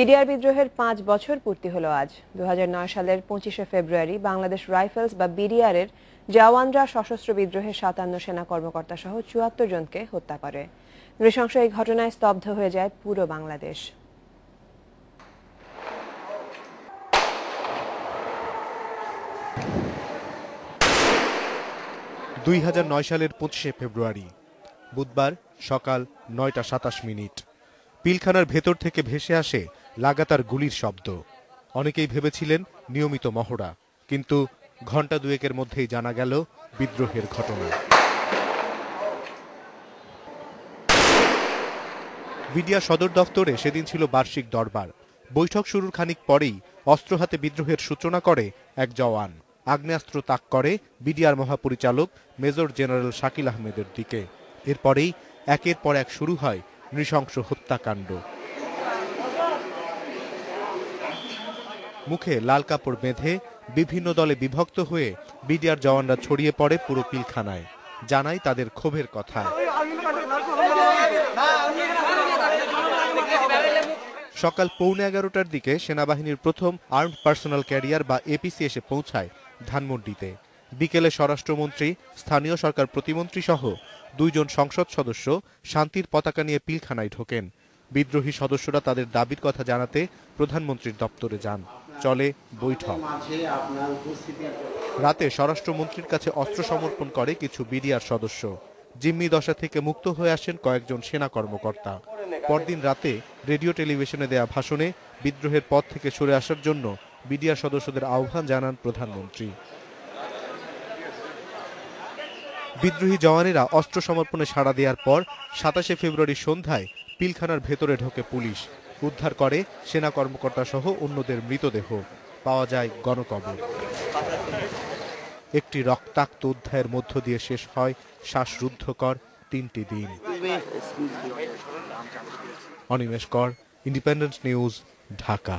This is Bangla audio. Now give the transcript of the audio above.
বিডিআর বিদ্রোহের পাঁচ বছর পূর্তি হলো আজ দু সালের পঁচিশে ফেব্রুয়ারি বাংলাদেশ রাইফেলস বা বিডিআরের জওয়ানরা সশস্ত্র বিদ্রোহে সাতান্ন সেনা কর্মকর্তা সহ চুয়াত্তর জনকে হত্যা করে নৃশংস এই ঘটনায় স্তব্ধ হয়ে যায় পুরো বাংলাদেশ দুই সালের পঁচিশে ফেব্রুয়ারি বুধবার সকাল নয়টা সাতাশ মিনিট পিলখানার ভেতর থেকে ভেসে আসে লাগাতার গুলির শব্দ অনেকেই ভেবেছিলেন নিয়মিত মহড়া কিন্তু ঘণ্টা দুয়েকের মধ্যেই জানা গেল বিদ্রোহের ঘটনা বিডিআর সদর দফতরে সেদিন ছিল বার্ষিক দরবার বৈঠক শুরুর খানিক পরেই অস্ত্র হাতে বিদ্রোহের সূচনা করে এক জওয়ান আগ্নেয়াস্ত্র তাক করে বিডিআর মহাপরিচালক মেজর জেনারেল শাকিল আহমেদের দিকে এরপরেই একের পর এক শুরু হয় নৃশংস হত্যাকাণ্ড মুখে লাল কাপড় বেঁধে বিভিন্ন দলে বিভক্ত হয়ে বিডিআর জওয়ানরা ছড়িয়ে পড়ে পুরো পিলখানায় জানায় তাদের ক্ষোভের কথা সকাল পৌনে এগারোটার দিকে সেনাবাহিনীর প্রথম আর্মড পার্সোনাল ক্যারিয়ার বা এপিসি এসে পৌঁছায় ধানমন্ডিতে বিকেলে স্বরাষ্ট্রমন্ত্রী স্থানীয় সরকার প্রতিমন্ত্রী সহ দুইজন সংসদ সদস্য শান্তির পতাকা নিয়ে পিলখানায় ঢোকেন বিদ্রোহী সদস্যরা তাদের দাবির কথা জানাতে প্রধানমন্ত্রীর দপ্তরে যান চলে বৈঠক রাতে স্বরাষ্ট্রমন্ত্রীর কাছে অস্ত্র সমর্পণ করে কিছু বিডিআর সদস্য জিম্মি দশা থেকে মুক্ত হয়ে আসেন কয়েকজন সেনা কর্মকর্তা পরদিন রাতে রেডিও টেলিভিশনে দেয়া ভাষণে বিদ্রোহের পথ থেকে সরে আসার জন্য বিডিআর সদস্যদের আহ্বান জানান প্রধানমন্ত্রী বিদ্রোহী জওয়ানেরা অস্ত্র সমর্পণে সাড়া দেওয়ার পর সাতাশে ফেব্রুয়ারি সন্ধ্যায় পিলখানার ভেতরে ঢোকে পুলিশ উদ্ধার করে সেনা কর্মকর্তা সহ অন্যদের মৃতদেহ পাওয়া যায় গণকবর একটি রক্তাক্ত অধ্যায়ের মধ্য দিয়ে শেষ হয় শ্বাসরুদ্ধকর তিনটি দিন অনিমেষ কর ইন্ডিপেন্ডেন্স নিউজ ঢাকা